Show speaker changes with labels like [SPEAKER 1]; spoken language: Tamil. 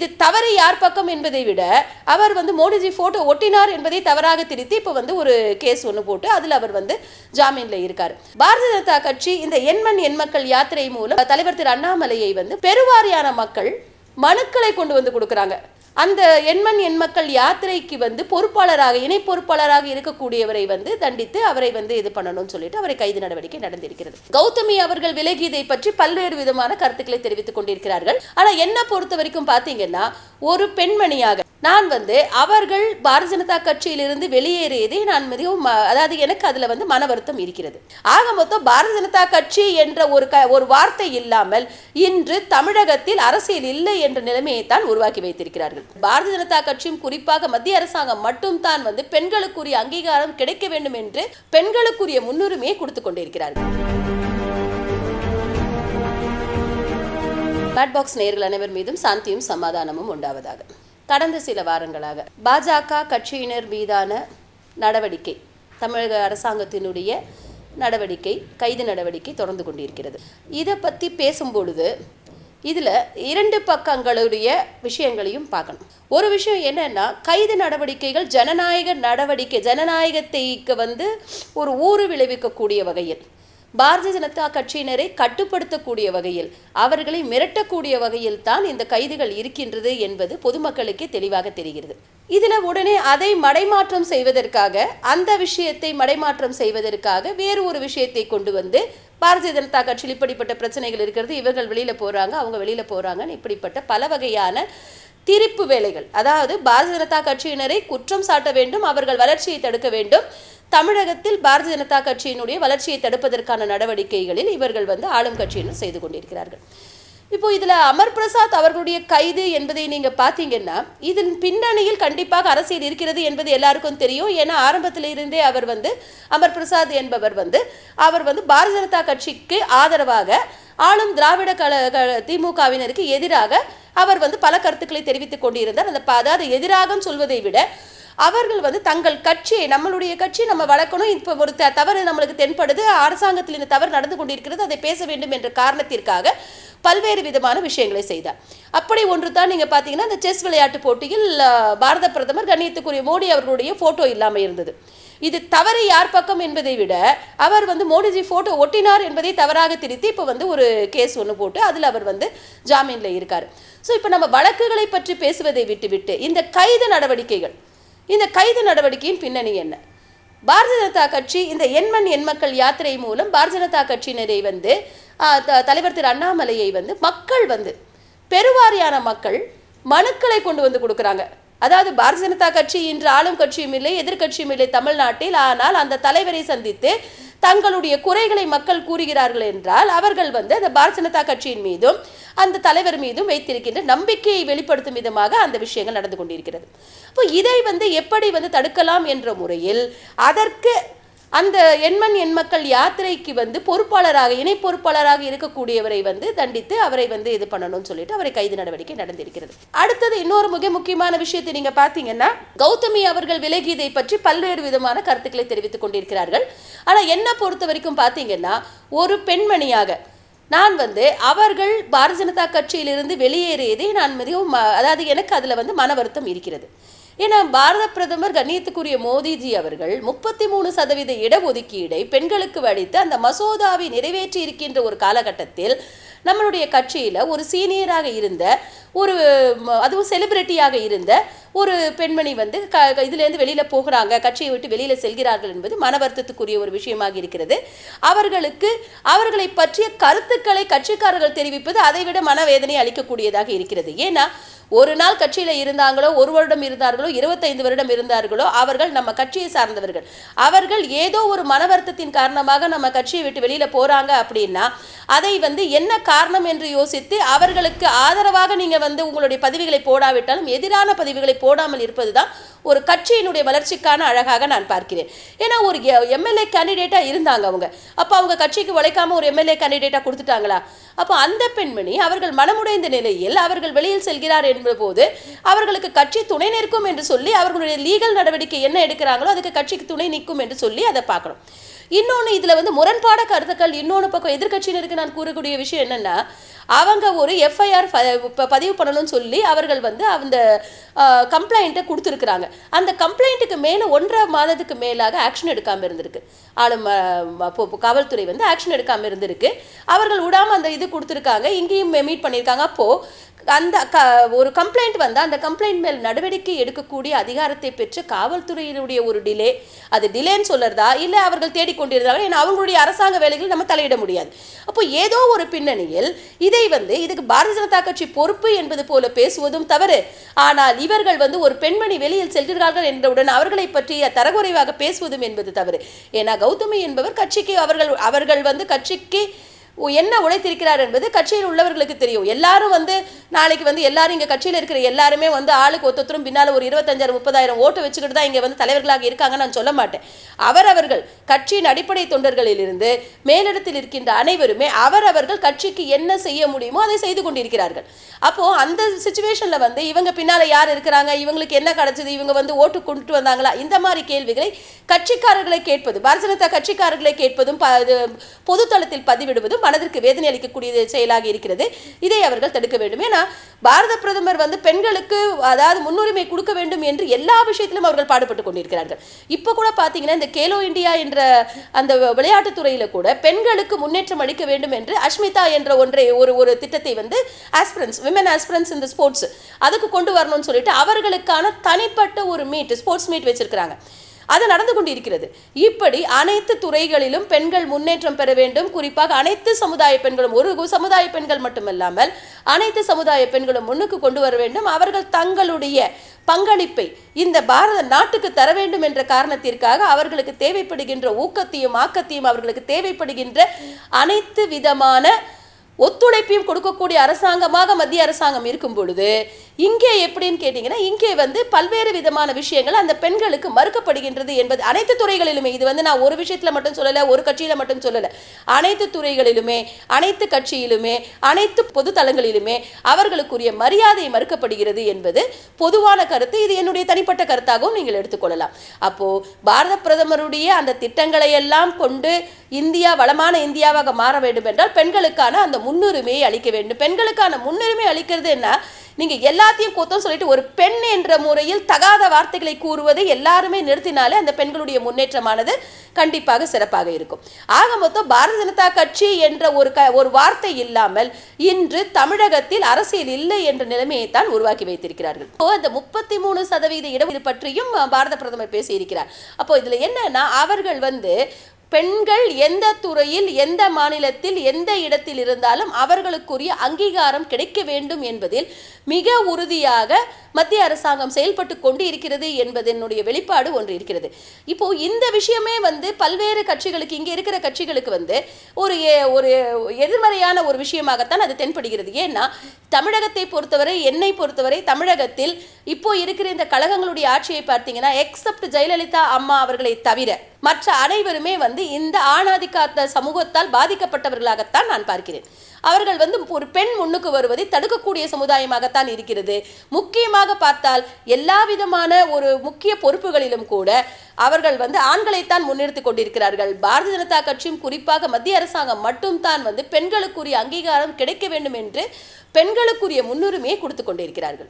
[SPEAKER 1] இது தவறு யார் பக்கம் என்பதை விட அவர் வந்து மோடிஜி ஃபோட்டோ ஒட்டினார் என்பதை தவறாக திருத்தி இப்போ வந்து ஒரு கேஸ் ஒன்று போட்டு அதில் அவர் வந்து ஜாமீனில் இருக்கார் பாரதிய ஜனதா கட்சி இந்த எண்மண் எண்மக்கள் யாத்திரை மூலம் தலைவர் திரு அண்ணாமலையை வந்து பெருவாரியான மக்கள் மனுக்களை கொண்டு வந்து கொடுக்குறாங்க அந்த எண்மண் எண்மக்கள் யாத்திரைக்கு வந்து பொறுப்பாளராக இணை பொறுப்பாளராக இருக்கக்கூடியவரை வந்து தண்டித்து அவரை வந்து இது பண்ணணும்னு சொல்லிட்டு அவரை கைது நடவடிக்கை நடந்திருக்கிறது கௌதமி அவர்கள் விலகியதை பற்றி பல்வேறு விதமான கருத்துக்களை தெரிவித்துக் கொண்டிருக்கிறார்கள் ஆனால் என்ன பொறுத்த வரைக்கும் பார்த்தீங்கன்னா ஒரு பெண்மணியாக நான் வந்து அவர்கள் பாரதிய ஜனதா கட்சியிலிருந்து வெளியேறியதை நான் மிகவும் அதாவது எனக்கு அதில் வந்து மன வருத்தம் இருக்கிறது ஆக மொத்தம் பாரதிய ஜனதா கட்சி என்ற ஒரு க ஒரு வார்த்தை இல்லாமல் இன்று தமிழகத்தில் அரசியல் இல்லை என்ற நிலைமையை தான் உருவாக்கி வைத்திருக்கிறார்கள் பாரதிய ஜனதா கட்சியும் குறிப்பாக மத்திய அரசாங்கம் மட்டும் தான் வந்து பெண்களுக்குரிய அங்கீகாரம் கிடைக்க வேண்டும் என்று பெண்களுக்குரிய முன்னுரிமையை கொடுத்து கொண்டிருக்கிறார்கள் பேட் பாக்ஸ் நேர்கள் அனைவர் மீதும் சாந்தியும் சமாதானமும் உண்டாவதாக கடந்த சில வாரங்களாக பாஜக கட்சியினர் மீதான நடவடிக்கை தமிழக அரசாங்கத்தினுடைய நடவடிக்கை கைது நடவடிக்கை தொடர்ந்து கொண்டிருக்கிறது இதை பற்றி பேசும்பொழுது இதில் இரண்டு பக்கங்களுடைய விஷயங்களையும் பார்க்கணும் ஒரு விஷயம் என்னென்னா கைது நடவடிக்கைகள் ஜனநாயக நடவடிக்கை ஜனநாயகத்தைக்கு வந்து ஒரு ஊறு விளைவிக்கக்கூடிய வகையில் பாரதிய ஜனதா கட்சியினரை கட்டுப்படுத்தக்கூடிய வகையில் அவர்களை மிரட்டக்கூடிய வகையில் தான் இந்த கைதுகள் இருக்கின்றது என்பது பொதுமக்களுக்கே தெளிவாக தெரிகிறது இதில் உடனே அதை மடைமாற்றம் செய்வதற்காக அந்த விஷயத்தை மடைமாற்றம் செய்வதற்காக வேறு ஒரு விஷயத்தை கொண்டு வந்து பாரதிய ஜனதா கட்சியில் இப்படிப்பட்ட பிரச்சனைகள் இருக்கிறது இவர்கள் வெளியில் போகிறாங்க அவங்க வெளியில் போகிறாங்கன்னு இப்படிப்பட்ட பல வகையான திரிப்பு வேலைகள் அதாவது பாரதிய ஜனதா கட்சியினரை குற்றம் சாட்ட வேண்டும் அவர்கள் வளர்ச்சியை தடுக்க வேண்டும் தமிழகத்தில் பாரதிய ஜனதா கட்சியினுடைய வளர்ச்சியை தடுப்பதற்கான நடவடிக்கைகளில் இவர்கள் வந்து ஆளும் கட்சியினர் செய்து கொண்டிருக்கிறார்கள் இப்போ இதில் அமர் பிரசாத் அவர்களுடைய கைது என்பதை நீங்கள் பார்த்தீங்கன்னா இதன் பின்னணியில் கண்டிப்பாக அரசியல் இருக்கிறது என்பது எல்லாருக்கும் தெரியும் ஏன்னா ஆரம்பத்திலிருந்தே அவர் வந்து அமர் பிரசாத் என்பவர் வந்து அவர் வந்து பாரதிய ஜனதா கட்சிக்கு ஆதரவாக ஆளும் திராவிட கல திமுகவினருக்கு எதிராக அவர் வந்து பல கருத்துக்களை தெரிவித்துக் கொண்டிருந்தார் அந்த அதாவது எதிராக சொல்வதை விட அவர்கள் வந்து தங்கள் கட்சியை நம்மளுடைய கட்சி நம்ம வளர்க்கணும் இப்போ ஒரு தவறு நம்மளுக்கு தென்படுது அரசாங்கத்தில் இந்த தவறு நடந்து கொண்டிருக்கிறது அதை பேச வேண்டும் என்ற காரணத்திற்காக பல்வேறு விதமான விஷயங்களை செய்தார் அப்படி ஒன்று தான் நீங்கள் பார்த்தீங்கன்னா இந்த செஸ் விளையாட்டு போட்டியில் பாரத பிரதமர் கண்ணியத்துக்குரிய மோடி அவர்களுடைய ஃபோட்டோ இல்லாமல் இருந்தது இது தவறு யார் பக்கம் என்பதை விட அவர் வந்து மோடிஜி போட்டோ ஒட்டினார் என்பதை தவறாக திருத்தி இப்போ வந்து ஒரு கேஸ் ஒன்று போட்டு அதில் அவர் வந்து ஜாமீனில் இருக்கார் ஸோ இப்போ நம்ம வழக்குகளை பற்றி பேசுவதை விட்டுவிட்டு இந்த கைது நடவடிக்கைகள் இந்த கைது நடவடிக்கையின் பின்னணி என்ன பாரதிய ஜனதா கட்சி இந்த எண்மண் மக்கள் யாத்திரை மூலம் பாரதிய ஜனதா கட்சியினரை வந்து தலைவர் திரு அண்ணாமலையை வந்து மக்கள் வந்து பெருவாரியான மக்கள் மனுக்களை கொண்டு வந்து கொடுக்குறாங்க அதாவது பாரதிய ஜனதா கட்சி இன்று ஆளும் கட்சியும் இல்லை எதிர்கட்சியும் இல்லை தமிழ்நாட்டில் ஆனால் அந்த தலைவரை சந்தித்து தங்களுடைய குறைகளை மக்கள் கூறுகிறார்கள் என்றால் அவர்கள் வந்து அந்த பாரதிய ஜனதா கட்சியின் மீதும் அந்த தலைவர் மீதும் வைத்திருக்கின்ற நம்பிக்கையை வெளிப்படுத்தும் விதமாக அந்த விஷயங்கள் நடந்து கொண்டிருக்கிறது இப்போ இதை வந்து எப்படி வந்து தடுக்கலாம் என்ற முறையில் அதற்கு அந்த எண்மண் எண்மக்கள் யாத்திரைக்கு வந்து பொறுப்பாளராக இணை பொறுப்பாளராக இருக்கக்கூடியவரை வந்து தண்டித்து அவரை வந்து இது பண்ணணும்னு சொல்லிட்டு அவரை கைது நடவடிக்கை நடந்திருக்கிறது அடுத்தது இன்னொரு மிக முக்கியமான விஷயத்தை நீங்க பாத்தீங்கன்னா கௌதமி அவர்கள் விலகியதை பற்றி பல்வேறு விதமான கருத்துக்களை தெரிவித்துக் கொண்டிருக்கிறார்கள் ஆனா என்ன பொறுத்த வரைக்கும் பாத்தீங்கன்னா ஒரு பெண்மணியாக நான் வந்து அவர்கள் பாரதிய ஜனதா கட்சியிலிருந்து வெளியேறியதே நான் மிகவும் அதாவது எனக்கு அதில் வந்து மன வருத்தம் இருக்கிறது ஏன்னா பாரத பிரதமர் கண்ணியத்துக்குரிய மோடிஜி அவர்கள் முப்பத்தி மூணு சதவீத இடஒதுக்கீடை பெண்களுக்கு வழித்து அந்த மசோதாவை நிறைவேற்றி இருக்கின்ற ஒரு காலகட்டத்தில் நம்மளுடைய கட்சியில் ஒரு சீனியராக இருந்த ஒரு அதுவும் செலிபிரிட்டியாக இருந்த ஒரு பெண்மணி வந்து க இதுலேருந்து வெளியில் போகிறாங்க கட்சியை விட்டு வெளியில் செல்கிறார்கள் என்பது மன வருத்தத்துக்குரிய ஒரு விஷயமாக இருக்கிறது அவர்களுக்கு அவர்களை பற்றிய கருத்துக்களை கட்சிக்காரர்கள் தெரிவிப்பது அதைவிட மனவேதனை அளிக்கக்கூடியதாக இருக்கிறது ஏன்னா ஒரு நாள் கட்சியில் இருந்தாங்களோ ஒரு வருடம் இருந்தார்களோ இருபத்தைந்து வருடம் இருந்தார்களோ அவர்கள் நம்ம கட்சியை சார்ந்தவர்கள் அவர்கள் ஏதோ ஒரு மன காரணமாக நம்ம கட்சியை விட்டு வெளியில் போகிறாங்க அப்படின்னா அதை வந்து என்ன காரணம் என்று யோசித்து அவர்களுக்கு ஆதரவாக நீங்கள் வந்து உங்களுடைய பதிவுகளை போடாவிட்டாலும் எதிரான பதிவுகளை போடாமல் இருப்பது தான் ஒரு கட்சியினுடைய வளர்ச்சிக்கான அழகாக நான் பார்க்கிறேன் ஏன்னா ஒரு எம்எல்ஏ கேண்டிடேட்டாக இருந்தாங்க அவங்க அப்போ அவங்க கட்சிக்கு உழைக்காமல் ஒரு எம்எல்ஏ கேண்டிடேட்டாக கொடுத்துட்டாங்களா அப்போ அந்த பெண்மணி அவர்கள் மனமுடைந்த நிலையில் அவர்கள் வெளியில் செல்கிறார் என்ற போது அவர்களுக்கு கட்சி துணை நிற்கும் என்று சொல்லி அவர்களுடைய லீகல் நடவடிக்கை என்ன எடுக்கிறாங்களோ அதுக்கு கட்சிக்கு துணை நிற்கும் என்று சொல்லி அதை பார்க்கணும் இன்னொன்று இதில் வந்து முரண்பாட கருத்துக்கள் இன்னொன்று பக்கம் எதிர்கட்சியினருக்கு நான் கூறக்கூடிய விஷயம் என்னென்னா அவங்க ஒரு எஃப்ஐஆர் பதிவு பண்ணணும்னு சொல்லி அவர்கள் வந்து அந்த கம்ப்ளைண்ட்டை கொடுத்துருக்குறாங்க அந்த கம்ப்ளைண்ட்டுக்கு மேலே ஒன்றரை மாதத்துக்கு மேலாக ஆக்ஷன் எடுக்காமல் இருந்திருக்கு ஆளும் காவல்துறை வந்து ஆக்ஷன் எடுக்காமல் இருந்திருக்கு அவர்கள் விடாமல் அந்த இது கொடுத்துருக்காங்க இங்கேயும் மீட் பண்ணியிருக்காங்க அப்போது அந்த க ஒரு கம்ப்ளைண்ட் வந்தால் அந்த கம்ப்ளைண்ட் மேல் நடவடிக்கை எடுக்கக்கூடிய அதிகாரத்தை பெற்று காவல்துறையினுடைய ஒரு டிலே அது டிலேன்னு சொல்லுறதா இல்லை அவர்கள் தேடிக்கொண்டிருந்தார்கள் ஏன்னா அவங்களுடைய அரசாங்க வேலைகள் நம்ம தலையிட முடியாது அப்போ ஏதோ ஒரு பின்னணியில் இதை வந்து இதுக்கு பாரதிய ஜனதா கட்சி பொறுப்பு என்பது போல பேசுவதும் தவறு ஆனால் இவர்கள் வந்து ஒரு பெண்மணி வெளியில் செல்கிறார்கள் என்றவுடன் அவர்களை பற்றி தரக்குறைவாக பேசுவதும் என்பது தவறு ஏன்னா கௌதமி என்பவர் கட்சிக்கு அவர்கள் அவர்கள் வந்து கட்சிக்கு என்ன உழைத்திருக்கிறார் என்பது கட்சியில் உள்ளவர்களுக்கு தெரியும் எல்லாரும் வந்து நாளைக்கு வந்து எல்லாரும் இங்கே கட்சியில் இருக்கிற எல்லாருமே வந்து ஆளுக்கு ஒத்தொத்தரும் பின்னால் ஒரு இருபத்தஞ்சாயிரம் முப்பதாயிரம் ஓட்டு வச்சுக்கிட்டு தான் இங்கே வந்து தலைவர்களாக இருக்காங்கன்னு நான் சொல்ல மாட்டேன் அவரவர்கள் கட்சியின் அடிப்படை தொண்டர்களிலிருந்து மேலிடத்தில் இருக்கின்ற அனைவருமே அவரவர்கள் கட்சிக்கு என்ன செய்ய முடியுமோ அதை செய்து கொண்டிருக்கிறார்கள் அப்போது அந்த சுச்சுவேஷனில் வந்து இவங்க பின்னால் யார் இருக்கிறாங்க இவங்களுக்கு என்ன கிடச்சிது இவங்க வந்து ஓட்டு கொண்டு வந்தாங்களா இந்த மாதிரி கேள்விகளை கட்சிக்காரர்களை கேட்பது பாரதிய ஜனதா கட்சிக்காரர்களை கேட்பதும் பொதுத்தளத்தில் பதிவிடுவதும் மனதிற்கு வேதனை அளிக்கக்கூடிய செயலாக இருக்கிறது இதை அவர்கள் தடுக்க வேண்டும் ஏன்னா பாரத பிரதமர் வந்து பெண்களுக்கு அதாவது முன்னுரிமை கொடுக்க வேண்டும் என்று எல்லா விஷயத்திலும் அவர்கள் பாடுபட்டு கொண்டிருக்கிறார்கள் இப்போ கூட பார்த்தீங்கன்னா இந்த கேலோ இந்தியா என்ற அந்த விளையாட்டுத் துறையில் கூட பெண்களுக்கு முன்னேற்றம் அளிக்க வேண்டும் என்று அஷ்மிதா என்ற ஒன்றை ஒரு ஒரு திட்டத்தை வந்து ஆஸ்பிரன்ஸ் விமன் ஆஸ்பிரன்ஸ் இந்த ஸ்போர்ட்ஸ் அதுக்கு கொண்டு வரணும்னு சொல்லிட்டு அவர்களுக்கான தனிப்பட்ட ஒரு மீட் ஸ்போர்ட்ஸ் மீட் வச்சிருக்கிறாங்க அது நடந்து கொண்டிருக்கிறது இப்படி அனைத்து துறைகளிலும் பெண்கள் முன்னேற்றம் பெற வேண்டும் குறிப்பாக அனைத்து சமுதாய பெண்களும் ஒரு சமுதாய பெண்கள் மட்டுமல்லாமல் அனைத்து சமுதாய பெண்களும் முன்னுக்கு கொண்டு வர வேண்டும் அவர்கள் தங்களுடைய பங்களிப்பை இந்த பாரத நாட்டுக்கு தர வேண்டும் என்ற காரணத்திற்காக அவர்களுக்கு தேவைப்படுகின்ற ஊக்கத்தையும் ஆக்கத்தையும் அவர்களுக்கு தேவைப்படுகின்ற அனைத்து விதமான ஒத்துழைப்பையும் கொடுக்கக்கூடிய அரசாங்கமாக மத்திய அரசாங்கம் இருக்கும் பொழுது இங்கே எப்படின்னு கேட்டிங்கன்னா இங்கே வந்து பல்வேறு விதமான விஷயங்கள் அந்த பெண்களுக்கு மறுக்கப்படுகின்றது என்பது அனைத்து துறைகளிலுமே இது வந்து நான் ஒரு விஷயத்தில் மட்டும் சொல்லலை ஒரு கட்சியில் மட்டும் சொல்லலை அனைத்து துறைகளிலுமே அனைத்து கட்சியிலுமே அனைத்து பொது தளங்களிலுமே அவர்களுக்குரிய மரியாதை மறுக்கப்படுகிறது என்பது பொதுவான கருத்து இது என்னுடைய தனிப்பட்ட கருத்தாகவும் நீங்கள் எடுத்துக்கொள்ளலாம் அப்போது பாரத பிரதமருடைய அந்த திட்டங்களை எல்லாம் கொண்டு இந்தியா வளமான இந்தியாவாக மாற வேண்டும் என்றால் பெண்களுக்கான அந்த முன்னுரிமையை அளிக்க வேண்டும் பெண்களுக்கான முன்னுரிமை அளிக்கிறது என்ன நீங்கள் எல்லாத்தையும் கொத்தம் சொல்லிட்டு ஒரு பெண் என்ற முறையில் தகாத வார்த்தைகளை கூறுவதை எல்லாருமே நிறுத்தினாலே அந்த பெண்களுடைய முன்னேற்றமானது கண்டிப்பாக சிறப்பாக இருக்கும் ஆக மொத்தம் பாரதிய ஜனதா கட்சி என்ற ஒரு க ஒரு வார்த்தை இல்லாமல் இன்று தமிழகத்தில் அரசியல் இல்லை என்ற நிலைமையை தான் உருவாக்கி வைத்திருக்கிறார்கள் இப்போ அந்த முப்பத்தி மூணு சதவீத இடஒதுக்கீடு பற்றியும் பாரத பிரதமர் பேசியிருக்கிறார் அப்போ இதில் என்னன்னா அவர்கள் வந்து பெண்கள் எந்த துறையில் எந்த மாநிலத்தில் எந்த இடத்தில் இருந்தாலும் அவர்களுக்குரிய அங்கீகாரம் கிடைக்க வேண்டும் என்பதில் மிக உறுதியாக மத்திய அரசாங்கம் செயல்பட்டு கொண்டு இருக்கிறது என்பதனுடைய வெளிப்பாடு ஒன்று இருக்கிறது இப்போ இந்த விஷயமே வந்து பல்வேறு கட்சிகளுக்கு இங்கே இருக்கிற கட்சிகளுக்கு வந்து ஒரு ஒரு எதிர்மறையான ஒரு விஷயமாகத்தான் அது தென்படுகிறது ஏன்னா தமிழகத்தை பொறுத்தவரை என்னை பொறுத்தவரை தமிழகத்தில் இப்போ இருக்கிற இந்த கழகங்களுடைய ஆட்சியை பார்த்தீங்கன்னா எக்ஸப்ட் ஜெயலலிதா அம்மா அவர்களை தவிர மற்ற அனைவருமே வந்து இந்த ஆணாதிக்காத்த சமூகத்தால் பாதிக்கப்பட்டவர்களாகத்தான் நான் பார்க்கிறேன் அவர்கள் வந்து ஒரு பெண் முன்னுக்கு வருவதை தடுக்கக்கூடிய சமுதாயமாகத்தான் இருக்கிறது முக்கியமாக பார்த்தால் எல்லா விதமான ஒரு முக்கிய பொறுப்புகளிலும் கூட அவர்கள் வந்து ஆண்களைத்தான் முன்னிறுத்தி கொண்டிருக்கிறார்கள் பாரதிய ஜனதா கட்சியும் குறிப்பாக மத்திய அரசாங்கம் மட்டும்தான் வந்து பெண்களுக்குரிய அங்கீகாரம் கிடைக்க வேண்டும் என்று பெண்களுக்குரிய முன்னுரிமையை கொடுத்து கொண்டிருக்கிறார்கள்